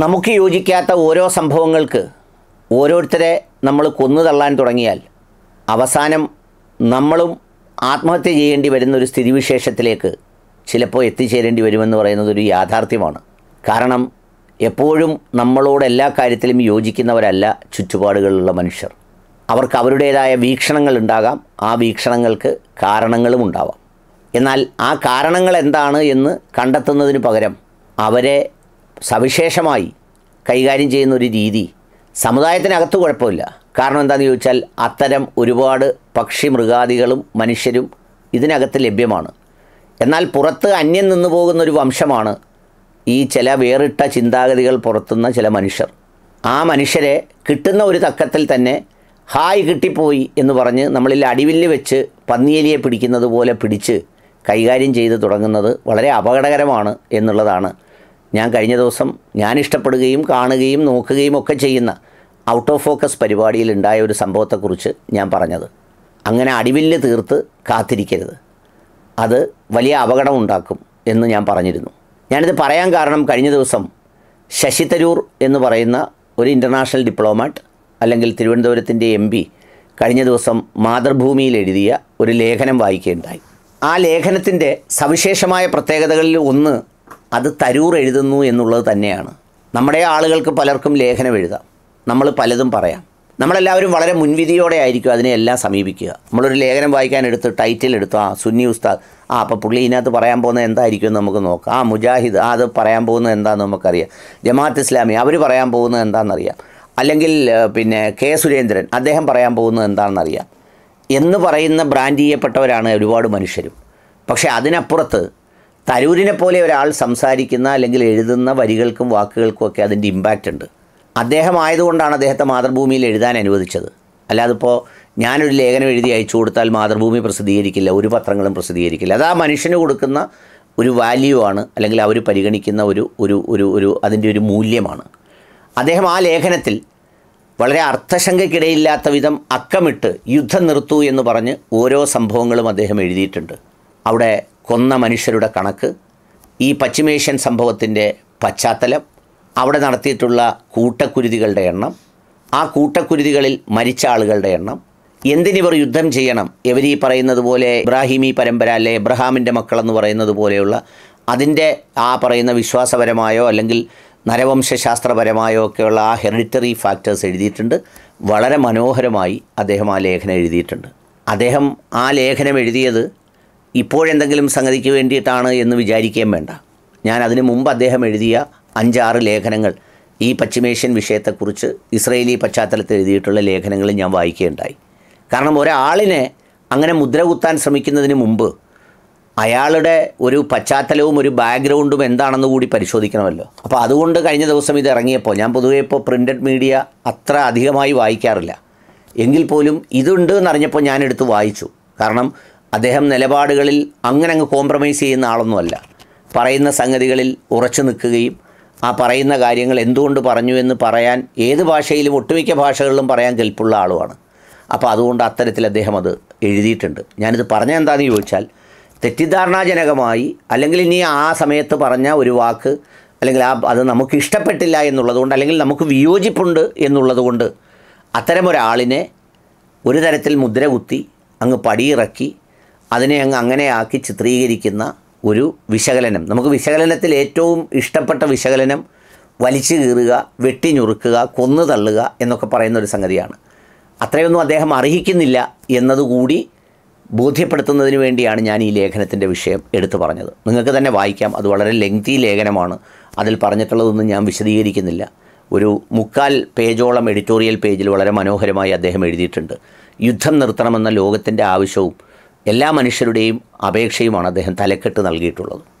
നമുക്ക് യോജിക്കാത്ത ഓരോ സംഭവങ്ങൾക്ക് ഓരോരുത്തരെ നമ്മൾ കൊന്നു തള്ളാൻ തുടങ്ങിയാൽ അവസാനം നമ്മളും ആത്മഹത്യ ചെയ്യേണ്ടി വരുന്ന ഒരു സ്ഥിതിവിശേഷത്തിലേക്ക് ചിലപ്പോൾ എത്തിച്ചേരേണ്ടി വരുമെന്ന് പറയുന്നത് ഒരു യാഥാർത്ഥ്യമാണ് കാരണം എപ്പോഴും നമ്മളോട് എല്ലാ കാര്യത്തിലും യോജിക്കുന്നവരല്ല ചുറ്റുപാടുകളിലുള്ള മനുഷ്യർ അവർക്ക് അവരുടേതായ വീക്ഷണങ്ങൾ ഉണ്ടാകാം ആ വീക്ഷണങ്ങൾക്ക് കാരണങ്ങളും ഉണ്ടാവാം എന്നാൽ ആ കാരണങ്ങൾ എന്താണ് എന്ന് കണ്ടെത്തുന്നതിന് പകരം അവരെ സവിശേഷമായി കൈകാര്യം ചെയ്യുന്ന ഒരു രീതി സമുദായത്തിനകത്ത് കുഴപ്പമില്ല കാരണം എന്താണെന്ന് ചോദിച്ചാൽ അത്തരം ഒരുപാട് പക്ഷി മൃഗാദികളും മനുഷ്യരും ഇതിനകത്ത് ലഭ്യമാണ് എന്നാൽ പുറത്ത് അന്യം നിന്നു പോകുന്ന ഒരു വംശമാണ് ഈ ചില വേറിട്ട ചിന്താഗതികൾ പുറത്തുന്ന ചില മനുഷ്യർ ആ മനുഷ്യരെ കിട്ടുന്ന ഒരു തക്കത്തിൽ തന്നെ ഹായ് കിട്ടിപ്പോയി എന്ന് പറഞ്ഞ് നമ്മളിൽ അടിവില്ല് വെച്ച് പന്നിയലിയെ പിടിക്കുന്നത് പോലെ പിടിച്ച് കൈകാര്യം ചെയ്ത് തുടങ്ങുന്നത് വളരെ അപകടകരമാണ് എന്നുള്ളതാണ് ഞാൻ കഴിഞ്ഞ ദിവസം ഞാൻ ഇഷ്ടപ്പെടുകയും കാണുകയും നോക്കുകയും ഒക്കെ ചെയ്യുന്ന ഔട്ട് ഓഫ് ഫോക്കസ് പരിപാടിയിൽ ഉണ്ടായ ഒരു സംഭവത്തെക്കുറിച്ച് ഞാൻ പറഞ്ഞത് അങ്ങനെ അടിവില്ല് തീർത്ത് കാത്തിരിക്കരുത് അത് വലിയ അപകടം ഉണ്ടാക്കും എന്ന് ഞാൻ പറഞ്ഞിരുന്നു ഞാനിത് പറയാൻ കാരണം കഴിഞ്ഞ ദിവസം ശശി തരൂർ എന്ന് പറയുന്ന ഒരു ഇൻ്റർനാഷണൽ ഡിപ്ലോമാറ്റ് അല്ലെങ്കിൽ തിരുവനന്തപുരത്തിൻ്റെ എം പി കഴിഞ്ഞ ദിവസം മാതൃഭൂമിയിൽ എഴുതിയ ഒരു ലേഖനം വായിക്കുകയുണ്ടായി ആ ലേഖനത്തിൻ്റെ സവിശേഷമായ പ്രത്യേകതകളിൽ ഒന്ന് അത് തരൂർ എഴുതുന്നു എന്നുള്ളത് തന്നെയാണ് നമ്മുടെ ആളുകൾക്ക് പലർക്കും ലേഖനം എഴുതാം നമ്മൾ പലതും പറയാം നമ്മളെല്ലാവരും വളരെ മുൻവിധിയോടെ ആയിരിക്കും അതിനെയെല്ലാം സമീപിക്കുക നമ്മളൊരു ലേഖനം വായിക്കാൻ എടുത്ത് ടൈറ്റിൽ എടുത്തു ആ സുന്നി ഉസ്താദ് ആ അപ്പോൾ പുള്ളി ഇതിനകത്ത് പറയാൻ പോകുന്നത് എന്തായിരിക്കും എന്ന് നമുക്ക് നോക്കാം ആ മുജാഹിദ് ആ അത് പറയാൻ പോകുന്നത് എന്താണെന്ന് നമുക്കറിയാം ജമാഅത്ത് ഇസ്ലാമി അവർ പറയാൻ പോകുന്നത് എന്താണെന്നറിയാം അല്ലെങ്കിൽ പിന്നെ കെ സുരേന്ദ്രൻ അദ്ദേഹം പറയാൻ പോകുന്നത് എന്താണെന്നറിയാം എന്ന് പറയുന്ന ബ്രാൻഡ് ചെയ്യപ്പെട്ടവരാണ് ഒരുപാട് മനുഷ്യരും പക്ഷേ അതിനപ്പുറത്ത് തരൂരിനെ പോലെ ഒരാൾ സംസാരിക്കുന്ന അല്ലെങ്കിൽ എഴുതുന്ന വരികൾക്കും വാക്കുകൾക്കും ഒക്കെ അതിൻ്റെ ഇമ്പാക്റ്റ് ഉണ്ട് അദ്ദേഹം ആയതുകൊണ്ടാണ് അദ്ദേഹത്തെ മാതൃഭൂമിയിൽ എഴുതാൻ അനുവദിച്ചത് ഇപ്പോൾ ഞാനൊരു ലേഖനം എഴുതി അയച്ചു കൊടുത്താൽ മാതൃഭൂമി പ്രസിദ്ധീകരിക്കില്ല ഒരു പത്രങ്ങളും പ്രസിദ്ധീകരിക്കില്ല അത് ആ മനുഷ്യന് കൊടുക്കുന്ന ഒരു വാല്യൂ ആണ് അല്ലെങ്കിൽ അവർ പരിഗണിക്കുന്ന ഒരു ഒരു ഒരു ഒരു അതിൻ്റെ ഒരു മൂല്യമാണ് അദ്ദേഹം ആ ലേഖനത്തിൽ വളരെ അർത്ഥശങ്കയ്ക്കിടയില്ലാത്ത വിധം അക്കമിട്ട് യുദ്ധം നിർത്തൂ എന്ന് പറഞ്ഞ് ഓരോ സംഭവങ്ങളും അദ്ദേഹം എഴുതിയിട്ടുണ്ട് അവിടെ കൊന്ന മനുഷ്യരുടെ കണക്ക് ഈ പശ്ചിമേഷ്യൻ സംഭവത്തിൻ്റെ പശ്ചാത്തലം അവിടെ നടത്തിയിട്ടുള്ള കൂട്ടക്കുരുതികളുടെ എണ്ണം ആ കൂട്ടക്കുരുതികളിൽ മരിച്ച ആളുകളുടെ എണ്ണം എന്തിനിവർ യുദ്ധം ചെയ്യണം ഇവർ ഈ പറയുന്നത് പോലെ ഇബ്രാഹിമി പരമ്പര അല്ലെ ഇബ്രഹാമിൻ്റെ മക്കളെന്ന് പറയുന്നത് പോലെയുള്ള അതിൻ്റെ ആ പറയുന്ന വിശ്വാസപരമായോ അല്ലെങ്കിൽ നരവംശാസ്ത്രപരമായോ ഒക്കെയുള്ള ആ ഹെറിറ്ററി ഫാക്ടേഴ്സ് എഴുതിയിട്ടുണ്ട് വളരെ മനോഹരമായി അദ്ദേഹം ആ ലേഖനം എഴുതിയിട്ടുണ്ട് അദ്ദേഹം ആ ലേഖനം എഴുതിയത് ഇപ്പോഴെന്തെങ്കിലും സംഗതിക്ക് വേണ്ടിയിട്ടാണ് എന്ന് വിചാരിക്കുകയും വേണ്ട ഞാൻ അതിനു മുമ്പ് അദ്ദേഹം എഴുതിയ അഞ്ചാറ് ലേഖനങ്ങൾ ഈ പശ്ചിമേഷ്യൻ വിഷയത്തെക്കുറിച്ച് ഇസ്രയേലി പശ്ചാത്തലത്തിൽ എഴുതിയിട്ടുള്ള ലേഖനങ്ങൾ ഞാൻ വായിക്കുകയുണ്ടായി കാരണം ഒരാളിനെ അങ്ങനെ മുദ്ര കുത്താൻ ശ്രമിക്കുന്നതിന് മുമ്പ് അയാളുടെ ഒരു പശ്ചാത്തലവും ഒരു ബാക്ക്ഗ്രൗണ്ടും എന്താണെന്ന് കൂടി പരിശോധിക്കണമല്ലോ അപ്പോൾ അതുകൊണ്ട് കഴിഞ്ഞ ദിവസം ഇത് ഇറങ്ങിയപ്പോൾ ഞാൻ പൊതുവേ ഇപ്പോൾ പ്രിൻറ്റഡ് മീഡിയ അത്ര അധികമായി വായിക്കാറില്ല എങ്കിൽ പോലും ഇതുണ്ട് എന്നറിഞ്ഞപ്പോൾ ഞാനെടുത്ത് വായിച്ചു കാരണം അദ്ദേഹം നിലപാടുകളിൽ അങ്ങനെ അങ്ങ് കോംപ്രമൈസ് ചെയ്യുന്ന ആളൊന്നുമല്ല പറയുന്ന സംഗതികളിൽ ഉറച്ചു നിൽക്കുകയും ആ പറയുന്ന കാര്യങ്ങൾ എന്തുകൊണ്ട് പറഞ്ഞു എന്ന് പറയാൻ ഏത് ഭാഷയിലും ഒട്ടുമിക്ക ഭാഷകളിലും പറയാൻ കെൽപ്പുള്ള ആളുമാണ് അപ്പോൾ അതുകൊണ്ട് അത്തരത്തിൽ അദ്ദേഹം അത് എഴുതിയിട്ടുണ്ട് ഞാനിത് പറഞ്ഞ എന്താണെന്ന് ചോദിച്ചാൽ തെറ്റിദ്ധാരണാജനകമായി അല്ലെങ്കിൽ ഇനി ആ സമയത്ത് പറഞ്ഞ ഒരു വാക്ക് അല്ലെങ്കിൽ ആ അത് നമുക്ക് ഇഷ്ടപ്പെട്ടില്ല എന്നുള്ളതുകൊണ്ട് അല്ലെങ്കിൽ നമുക്ക് വിയോജിപ്പുണ്ട് എന്നുള്ളതുകൊണ്ട് അത്തരമൊരാളിനെ ഒരു തരത്തിൽ മുദ്ര കുത്തി അങ്ങ് പടിയിറക്കി അതിനെ അങ്ങ് അങ്ങനെയാക്കി ചിത്രീകരിക്കുന്ന ഒരു വിശകലനം നമുക്ക് വിശകലനത്തിൽ ഏറ്റവും ഇഷ്ടപ്പെട്ട വിശകലനം വലിച്ചു കീറുക വെട്ടിഞ്ഞുറുക്കുക കൊന്നു തള്ളുക എന്നൊക്കെ പറയുന്ന ഒരു സംഗതിയാണ് അത്രയൊന്നും അദ്ദേഹം അർഹിക്കുന്നില്ല എന്നതുകൂടി ബോധ്യപ്പെടുത്തുന്നതിന് വേണ്ടിയാണ് ഞാൻ ഈ ലേഖനത്തിൻ്റെ വിഷയം എടുത്തു പറഞ്ഞത് നിങ്ങൾക്ക് തന്നെ വായിക്കാം അത് വളരെ ലെങ്തി ലേഖനമാണ് അതിൽ പറഞ്ഞിട്ടുള്ളതൊന്നും ഞാൻ വിശദീകരിക്കുന്നില്ല ഒരു മുക്കാൽ പേജോളം എഡിറ്റോറിയൽ പേജിൽ വളരെ മനോഹരമായി അദ്ദേഹം എഴുതിയിട്ടുണ്ട് യുദ്ധം നിർത്തണമെന്ന ലോകത്തിൻ്റെ ആവശ്യവും എല്ലാ മനുഷ്യരുടെയും അപേക്ഷയുമാണ് അദ്ദേഹം തലക്കെട്ട് നൽകിയിട്ടുള്ളത്